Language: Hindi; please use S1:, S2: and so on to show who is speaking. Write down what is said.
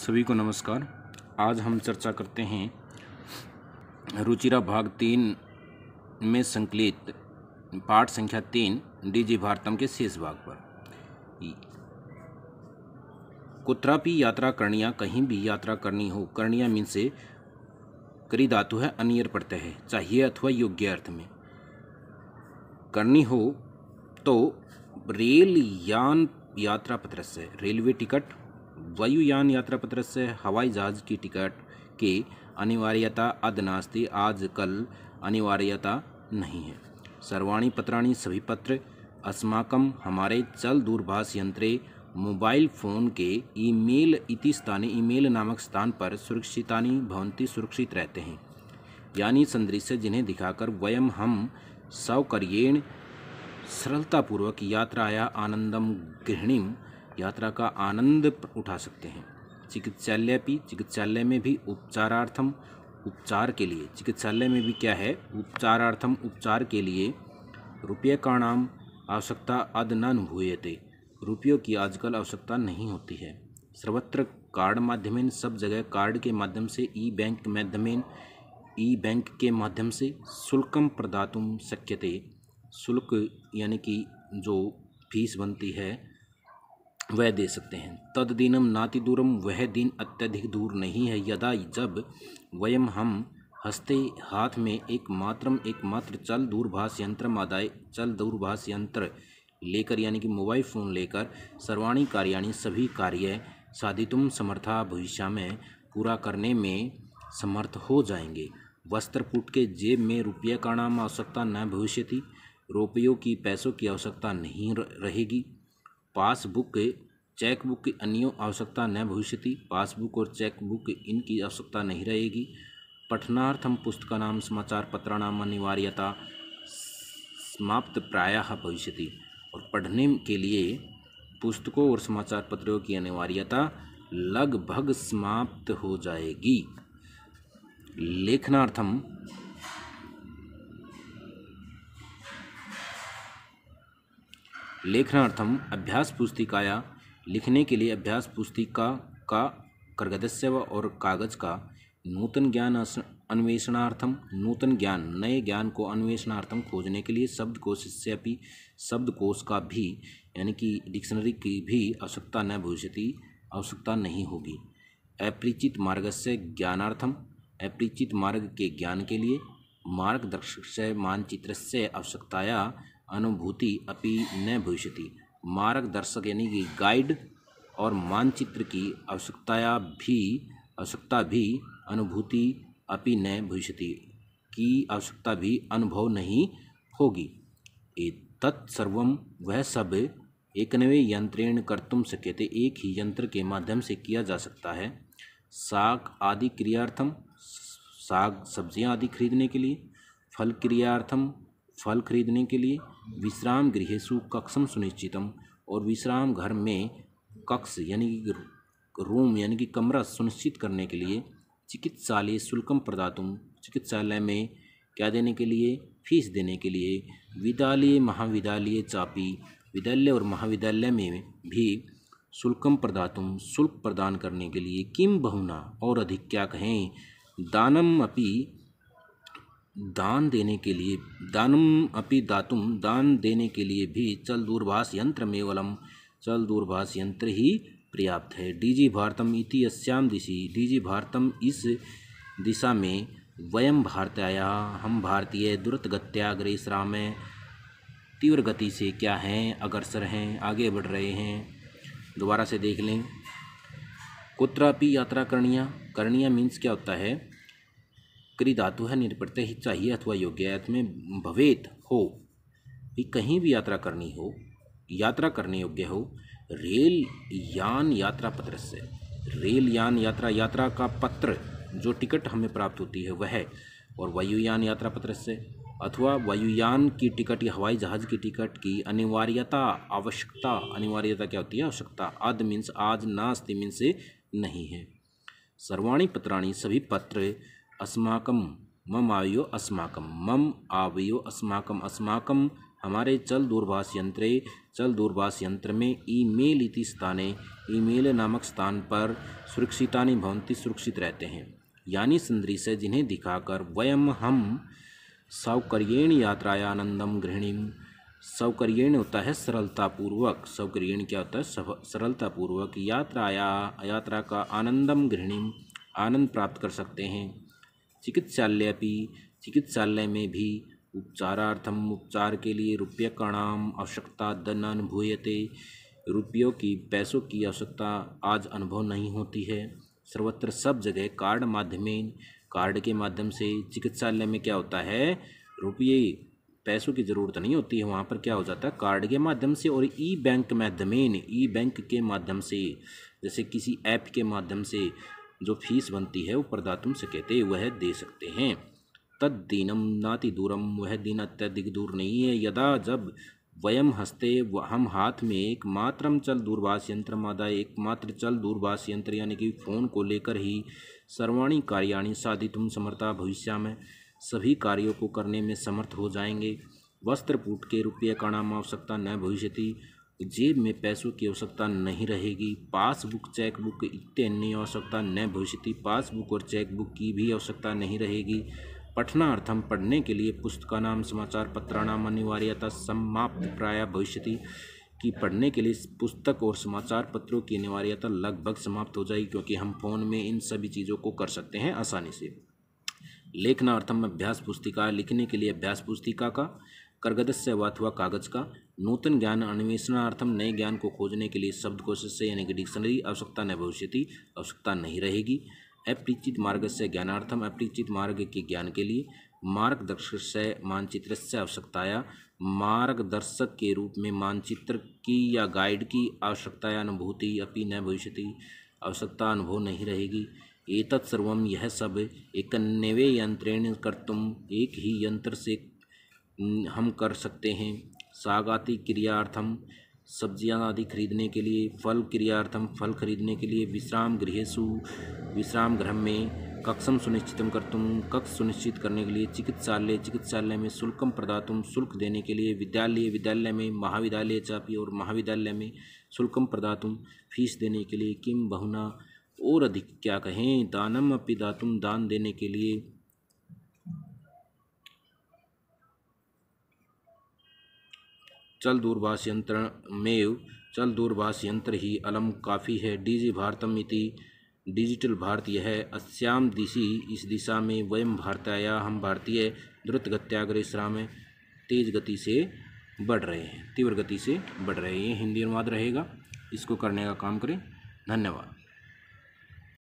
S1: सभी को नमस्कार आज हम चर्चा करते हैं रुचिरा भाग तीन में संकलित पाठ संख्या तीन डीजी भारतम के शेष भाग पर कुत्रापि यात्रा करणिया कहीं भी यात्रा करनी हो करणिया मीन से करी धातु है अनियर पड़ते हैं चाहिए अथवा योग्य अर्थ में करनी हो तो रेल यान यात्रा पत्र से रेलवे टिकट वायुयान यात्रा पत्र से हवाई जहाज की टिकट की अनिवार्यता अद नास्ती आज कल अनिवार्यता नहीं है सर्वाणी पत्राणी सभी पत्र अस्माकम हमारे चल दूरभाष यंत्रे मोबाइल फ़ोन के ईमेल इति स्थाने ईमेल नामक स्थान पर सुरक्षितानी भवंती सुरक्षित रहते हैं यानी संदृश्य जिन्हें दिखाकर वयम हम सौकर्येण सरलतापूर्वक यात्राया आनंदम गृहणीम यात्रा का आनंद उठा सकते हैं चिकित्सालय भी चिकित्सालय में भी उपचारार्थम उपचार के लिए चिकित्सालय में भी क्या है उपचारार्थम उपचार के लिए रुपये का नाम आवश्यकता अद न अनुभूयते रुपयों की आजकल आवश्यकता नहीं होती है सर्वत्र कार्ड माध्यमेन सब जगह कार्ड के माध्यम से ई बैंक माध्यमेन ई बैंक के माध्यम से शुल्कम प्रदातुम शक्यते शुल्क यानी कि जो फीस बनती है वह दे सकते हैं तद दिनम नाति दूरम वह दिन अत्यधिक दूर नहीं है यदा जब वयम हम हस्ते हाथ में एक मात्रम एक मात्र चल दूरभाष यंत्र आदाय चल दूरभाष यंत्र लेकर यानी कि मोबाइल फ़ोन लेकर सर्वाणी कार्याणी सभी कार्य साधितुम समर्था भविष्य में पूरा करने में समर्थ हो जाएंगे वस्त्रकूट के जेब में रुपये का नाम आवश्यकता न भविष्य थी रुपयों की पैसों की आवश्यकता नहीं रहेगी पासबुक चेकबुक की अन्यों आवश्यकता न भविष्य पासबुक और चेकबुक इनकी आवश्यकता नहीं रहेगी पठनार्थम पुस्तक नाम समाचार पत्राणाम अनिवार्यता समाप्त प्रायः भविष्य और पढ़ने के लिए पुस्तकों और समाचार पत्रों की अनिवार्यता लगभग समाप्त हो जाएगी लेखनार्थम लेखनार्थम अभ्यास पुस्तिकाया लिखने के लिए अभ्यास पुस्तिका का व और कागज का नूतन ज्ञान अन्वेषणार्थम नूतन ज्ञान नए ज्ञान को अन्वेषणार्थम खोजने के लिए शब्दकोश से अपनी शब्दकोश का भी यानी कि डिक्शनरी की भी आवश्यकता न भविष्यति आवश्यकता नहीं होगी अपरिचित मार्ग से ज्ञानार्थम अपरिचित मार्ग के ज्ञान के लिए मार्गदर्शक से मानचित्र से आवश्यकताया अनुभूति अपि न भविष्य मार्गदर्शक यानी कि गाइड और मानचित्र की आवश्यकताया भी आवश्यकता भी अनुभूति अपि न भविष्य की आवश्यकता भी अनुभव नहीं होगी तत्सर्व वह सब एकनवे यंत्रेण कर्तुम थे एक ही यंत्र के माध्यम से किया जा सकता है साग आदि क्रियार्थम साग सब्जियां आदि खरीदने के लिए फल क्रियार्थम फल खरीदने के लिए विश्राम गृह कक्षम सुनिश्चितम और विश्राम घर में कक्ष यानी कि रूम यानी कि कमरा सुनिश्चित करने के लिए चिकित्सालय शुल्कम प्रदातुम चिकित्सालय में क्या देने के लिए फीस देने के लिए विद्यालय महाविद्यालय चापी विद्यालय और महाविद्यालय में भी शुल्कम प्रदातुम शुल्क प्रदान करने के लिए किम बहुना और अधिक क्या कहें दानम अपि दान देने के लिए दानम अपि दातुम दान देने के लिए भी चल दूरभाष यंत्र मेवलम चल दूरभाष यंत्र ही पर्याप्त है डीजी भारतम इति अस्याम डी डीजी भारतम इस दिशा में वयम आया हम भारतीय द्रुतगत्या में तीव्र गति से क्या हैं अग्रसर हैं आगे बढ़ रहे हैं दोबारा से देख लें कुत्रापि यात्रा करणिया करणिया मीन्स क्या होता है क्री धातु है निरपटते ही चाहिए अथवा योग्यत में भवेत हो कहीं भी यात्रा करनी हो यात्रा करने योग्य हो रेल यान यात्रा पत्र से रेल यान यात्रा यात्रा का पत्र जो टिकट हमें प्राप्त होती है वह और वायुयान यात्रा पत्र से अथवा वायुयान की टिकट या हवाई जहाज़ की टिकट की अनिवार्यता आवश्यकता अनिवार्यता क्या होती है आवश्यकता आद मीन्स आज नास्ती मीन्स नहीं है सर्वाणी पत्राणी सभी पत्र अस्माकम मम आयो अस्माकम मम आवयो अस्माकम अस्माकम हमारे चल दूरभाष यंत्र चल दूरभाष यंत्र में ईमेल इति स्थाने ईमेल नामक स्थान पर सुरक्षिता भवंती सुरक्षित रहते हैं यानी से जिन्हें दिखाकर वयम हम सौकर्येण यात्राया आनंदम गृहणीम सौकर्येण होता है सरलतापूर्वक सौकर्येण क्या होता है सरलतापूर्वक यात्राया यात्रा का आनंदम गृहणीम आनंद प्राप्त कर सकते हैं चिकित्सालय भी चिकित्सालय में भी उपचारार्थम उपचार के लिए रुपये नाम आवश्यकता दन अनुभूयते रुपयों की पैसों की आवश्यकता आज अनुभव नहीं होती है सर्वत्र सब जगह कार्ड माध्यमें कार्ड के माध्यम से चिकित्सालय में क्या होता है रुपये पैसों की ज़रूरत नहीं होती है वहाँ पर क्या हो जाता है कार्ड के माध्यम से और ई बैंक माध्यमें ई बैंक के माध्यम से जैसे किसी ऐप के माध्यम से जो फीस बनती है वो प्रदातुम से कहते वह दे सकते हैं तद दीनम नाति दूरम वह दिन अत्यधिक दूर नहीं है यदा जब वयम हस्ते हम हाथ में एकमात्रम चल दूरभाष यंत्र मादा एकमात्र चल दूरभाष यंत्र यानी कि फ़ोन को लेकर ही सर्वाणी कार्याणी साधित समर्था भविष्य में सभी कार्यों को करने में समर्थ हो जाएंगे वस्त्र के रुपये का नाम आवश्यकता न भविष्यति जेब में पैसों की आवश्यकता नहीं रहेगी पासबुक चेकबुक इतनी आवश्यकता न भविष्य पासबुक और चेकबुक की भी आवश्यकता नहीं रहेगी पठना अर्थम पढ़ने के लिए पुस्तका नाम समाचार पत्राणाम अनिवार्यता समाप्त प्राय भविष्य कि पढ़ने के लिए पुस्तक और समाचार पत्रों की अनिवार्यता लगभग समाप्त हो जाएगी क्योंकि हम फ़ोन में इन सभी चीज़ों को कर सकते हैं आसानी से लेखनार्थम अभ्यास पुस्तिका लिखने के लिए अभ्यास पुस्तिका का करगदस्य से हुआ कागज का नूतन ज्ञान अन्वेषणार्थम नए ज्ञान को खोजने के लिए शब्द कोशिश से यानी कि डिक्शनरी आवश्यकता न भविष्य आवश्यकता नहीं रहेगी अपरिचित मार्ग से ज्ञानार्थम अपरिचित मार्ग के ज्ञान के लिए मार्गदर्शक से मानचित्र से आवश्यकताया मार्गदर्शक के रूप में मानचित्र की या गाइड की आवश्यकता या अनुभूति अपनी न भविष्य आवश्यकता अनुभव नहीं रहेगी एक तत्सर्व यह सब एक नवे यंत्रेण कर्तुम एक ही यंत्र से हम कर सकते हैं साग आदि क्रियार्थम सब्जियां आदि खरीदने के लिए फल क्रियार्थम फल खरीदने के लिए विश्राम गृहेशु विश्राम गृह में कक्षम सुनिश्चितम तुम कक्ष सुनिश्चित करने के लिए चिकित्सालय चिकित्सालय में शुल्कम प्रदातुम शुल्क देने के लिए विद्यालय विद्यालय में महाविद्यालय चापी और महाविद्यालय में शुल्कम प्रदातुम फीस देने के लिए किम बहुना और अधिक क्या कहें दानम अपि दातुम दान देने के लिए चल दूरभाष यंत्र में चल दूरभाष यंत्र ही अलम काफ़ी है डीजी भारतम इति डिजिटल भारत यह अस्याम दिशि इस दिशा में वयम या हम भारतीय द्रुत गत्याग्रेसरा में तेज गति से बढ़ रहे हैं तीव्र गति से बढ़ रहे हैं ये हिंदी अनुवाद रहेगा इसको करने का काम करें धन्यवाद